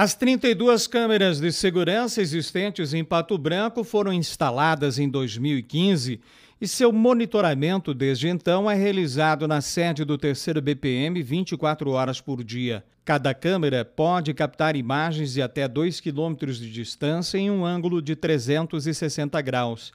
As 32 câmeras de segurança existentes em Pato Branco foram instaladas em 2015 e seu monitoramento desde então é realizado na sede do terceiro BPM 24 horas por dia. Cada câmera pode captar imagens de até 2 quilômetros de distância em um ângulo de 360 graus.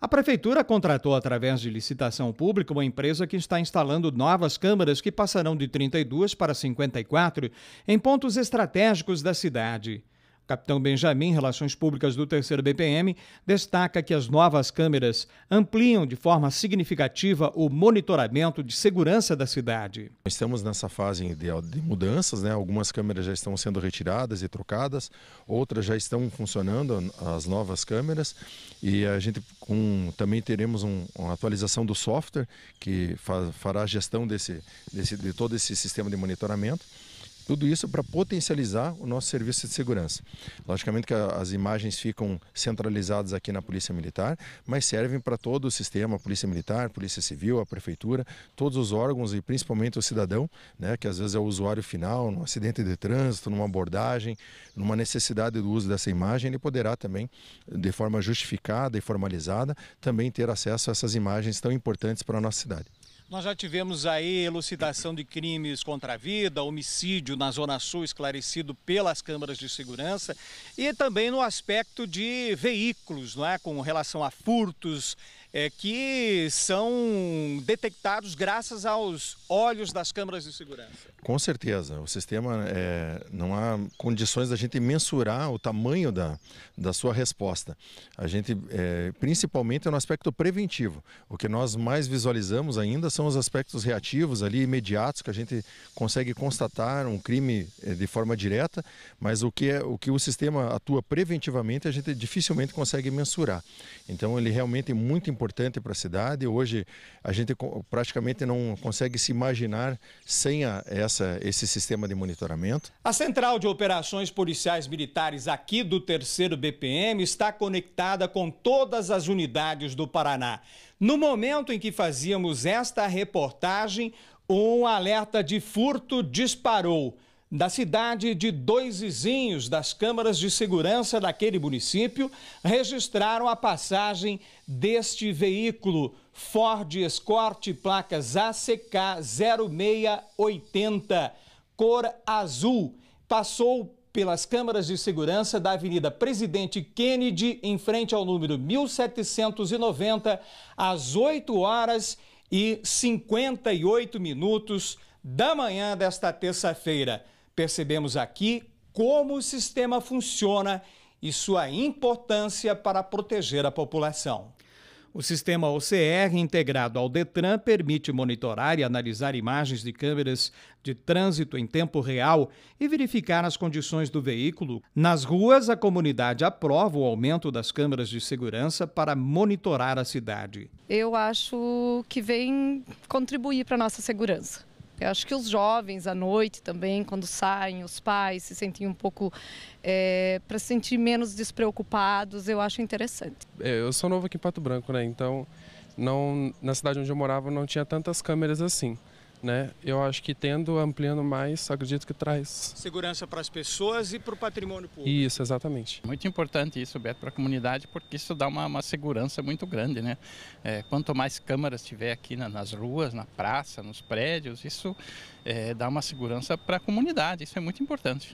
A Prefeitura contratou, através de licitação pública, uma empresa que está instalando novas câmaras que passarão de 32 para 54 em pontos estratégicos da cidade capitão Benjamin, Relações Públicas do Terceiro BPM, destaca que as novas câmeras ampliam de forma significativa o monitoramento de segurança da cidade. Estamos nessa fase ideal de mudanças, né? algumas câmeras já estão sendo retiradas e trocadas, outras já estão funcionando, as novas câmeras, e a gente com, também teremos um, uma atualização do software que fa, fará a gestão desse, desse, de todo esse sistema de monitoramento. Tudo isso para potencializar o nosso serviço de segurança. Logicamente que as imagens ficam centralizadas aqui na Polícia Militar, mas servem para todo o sistema, Polícia Militar, Polícia Civil, a Prefeitura, todos os órgãos e principalmente o cidadão, né, que às vezes é o usuário final, num acidente de trânsito, numa abordagem, numa necessidade do uso dessa imagem, ele poderá também, de forma justificada e formalizada, também ter acesso a essas imagens tão importantes para a nossa cidade. Nós já tivemos aí elucidação de crimes contra a vida, homicídio na Zona Sul esclarecido pelas câmaras de segurança e também no aspecto de veículos, não é? com relação a furtos é, que são detectados graças aos olhos das câmaras de segurança. Com certeza. O sistema, é, não há condições da gente mensurar o tamanho da, da sua resposta. A gente, é, principalmente é no aspecto preventivo, o que nós mais visualizamos ainda são os aspectos reativos ali, imediatos, que a gente consegue constatar um crime é, de forma direta, mas o que, é, o, que o sistema atua preventivamente, a gente dificilmente consegue mensurar. Então ele realmente é muito importante importante para a cidade. Hoje a gente praticamente não consegue se imaginar sem a, essa, esse sistema de monitoramento. A Central de Operações Policiais Militares aqui do 3 BPM está conectada com todas as unidades do Paraná. No momento em que fazíamos esta reportagem, um alerta de furto disparou da cidade de dois vizinhos das câmaras de segurança daquele município registraram a passagem deste veículo Ford Escort placas ACK 0680 cor azul passou pelas câmaras de segurança da Avenida Presidente Kennedy em frente ao número 1790 às 8 horas e 58 minutos da manhã desta terça-feira. Percebemos aqui como o sistema funciona e sua importância para proteger a população. O sistema OCR integrado ao Detran permite monitorar e analisar imagens de câmeras de trânsito em tempo real e verificar as condições do veículo. Nas ruas, a comunidade aprova o aumento das câmeras de segurança para monitorar a cidade. Eu acho que vem contribuir para a nossa segurança. Eu acho que os jovens à noite também, quando saem, os pais se sentem um pouco é, para se sentir menos despreocupados, eu acho interessante. É, eu sou novo aqui em Pato Branco, né? Então, não, na cidade onde eu morava não tinha tantas câmeras assim né? Eu acho que tendo, ampliando mais, acredito que traz segurança para as pessoas e para o patrimônio público. Isso, exatamente. Muito importante isso, Beto, para a comunidade, porque isso dá uma, uma segurança muito grande, né? É, quanto mais câmaras tiver aqui na, nas ruas, na praça, nos prédios, isso é, dá uma segurança para a comunidade. Isso é muito importante.